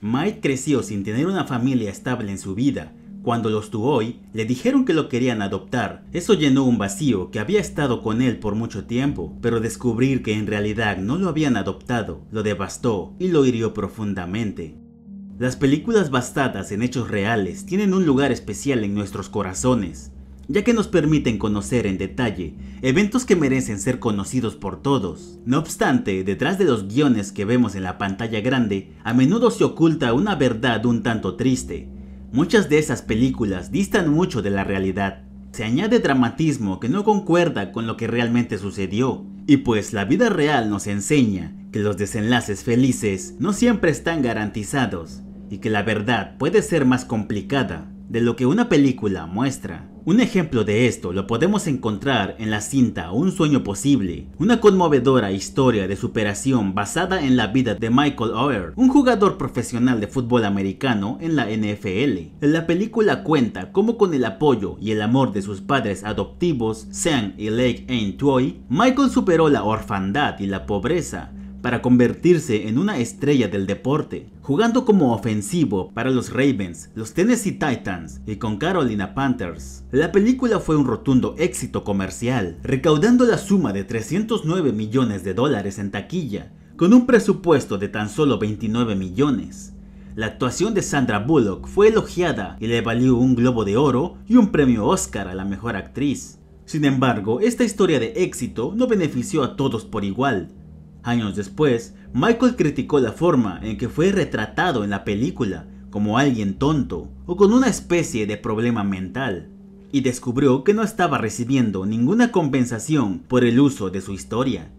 Mike creció sin tener una familia estable en su vida. Cuando los Tuoi le dijeron que lo querían adoptar, eso llenó un vacío que había estado con él por mucho tiempo, pero descubrir que en realidad no lo habían adoptado lo devastó y lo hirió profundamente. Las películas basadas en hechos reales tienen un lugar especial en nuestros corazones, ya que nos permiten conocer en detalle eventos que merecen ser conocidos por todos. No obstante, detrás de los guiones que vemos en la pantalla grande, a menudo se oculta una verdad un tanto triste. Muchas de esas películas distan mucho de la realidad. Se añade dramatismo que no concuerda con lo que realmente sucedió, y pues la vida real nos enseña que los desenlaces felices no siempre están garantizados y que la verdad puede ser más complicada de lo que una película muestra. Un ejemplo de esto lo podemos encontrar en la cinta Un sueño posible, una conmovedora historia de superación basada en la vida de Michael Oher, un jugador profesional de fútbol americano en la NFL. La película cuenta cómo con el apoyo y el amor de sus padres adoptivos, Sam y Lake Ain Michael superó la orfandad y la pobreza para convertirse en una estrella del deporte, jugando como ofensivo para los Ravens, los Tennessee Titans y con Carolina Panthers. La película fue un rotundo éxito comercial, recaudando la suma de 309 millones de dólares en taquilla, con un presupuesto de tan solo 29 millones. La actuación de Sandra Bullock fue elogiada y le valió un Globo de Oro y un premio Oscar a la mejor actriz. Sin embargo, esta historia de éxito no benefició a todos por igual, Años después, Michael criticó la forma en que fue retratado en la película como alguien tonto o con una especie de problema mental, y descubrió que no estaba recibiendo ninguna compensación por el uso de su historia.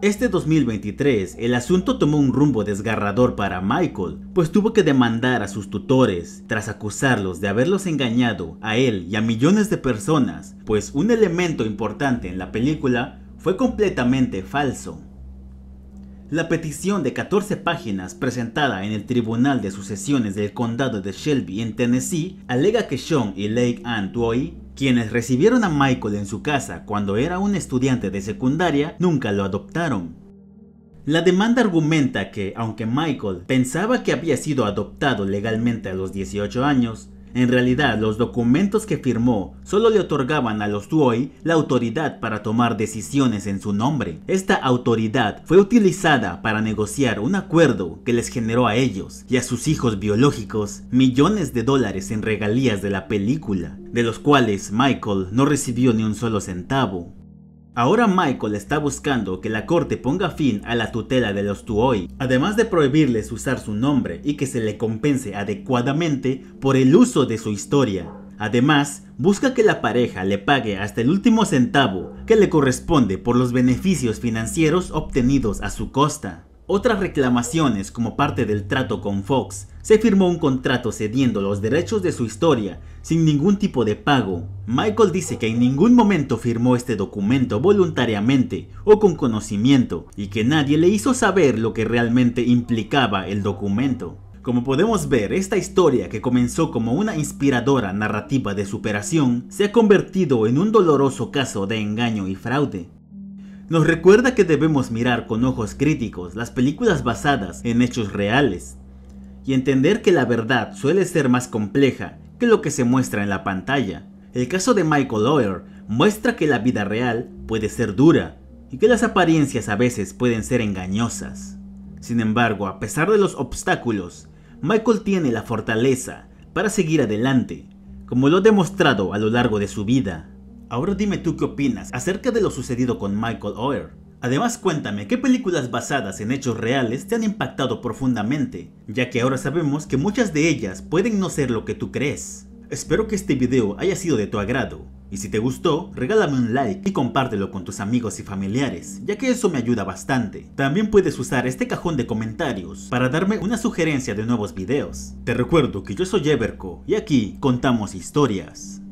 Este 2023 el asunto tomó un rumbo desgarrador para Michael, pues tuvo que demandar a sus tutores tras acusarlos de haberlos engañado a él y a millones de personas, pues un elemento importante en la película fue completamente falso. La petición de 14 páginas presentada en el Tribunal de Sucesiones del Condado de Shelby en Tennessee alega que Sean y Lake Ann quienes recibieron a Michael en su casa cuando era un estudiante de secundaria nunca lo adoptaron. La demanda argumenta que, aunque Michael pensaba que había sido adoptado legalmente a los 18 años, en realidad, los documentos que firmó solo le otorgaban a los Duoy la autoridad para tomar decisiones en su nombre. Esta autoridad fue utilizada para negociar un acuerdo que les generó a ellos y a sus hijos biológicos millones de dólares en regalías de la película, de los cuales Michael no recibió ni un solo centavo. Ahora Michael está buscando que la corte ponga fin a la tutela de los Tuoi, además de prohibirles usar su nombre y que se le compense adecuadamente por el uso de su historia. Además, busca que la pareja le pague hasta el último centavo que le corresponde por los beneficios financieros obtenidos a su costa otras reclamaciones como parte del trato con Fox, se firmó un contrato cediendo los derechos de su historia sin ningún tipo de pago. Michael dice que en ningún momento firmó este documento voluntariamente o con conocimiento y que nadie le hizo saber lo que realmente implicaba el documento. Como podemos ver, esta historia que comenzó como una inspiradora narrativa de superación se ha convertido en un doloroso caso de engaño y fraude nos recuerda que debemos mirar con ojos críticos las películas basadas en hechos reales y entender que la verdad suele ser más compleja que lo que se muestra en la pantalla. El caso de Michael Lawyer muestra que la vida real puede ser dura y que las apariencias a veces pueden ser engañosas. Sin embargo, a pesar de los obstáculos, Michael tiene la fortaleza para seguir adelante, como lo ha demostrado a lo largo de su vida. Ahora dime tú qué opinas acerca de lo sucedido con Michael Oher. Además cuéntame qué películas basadas en hechos reales te han impactado profundamente, ya que ahora sabemos que muchas de ellas pueden no ser lo que tú crees. Espero que este video haya sido de tu agrado, y si te gustó, regálame un like y compártelo con tus amigos y familiares, ya que eso me ayuda bastante. También puedes usar este cajón de comentarios para darme una sugerencia de nuevos videos. Te recuerdo que yo soy Everco, y aquí contamos historias.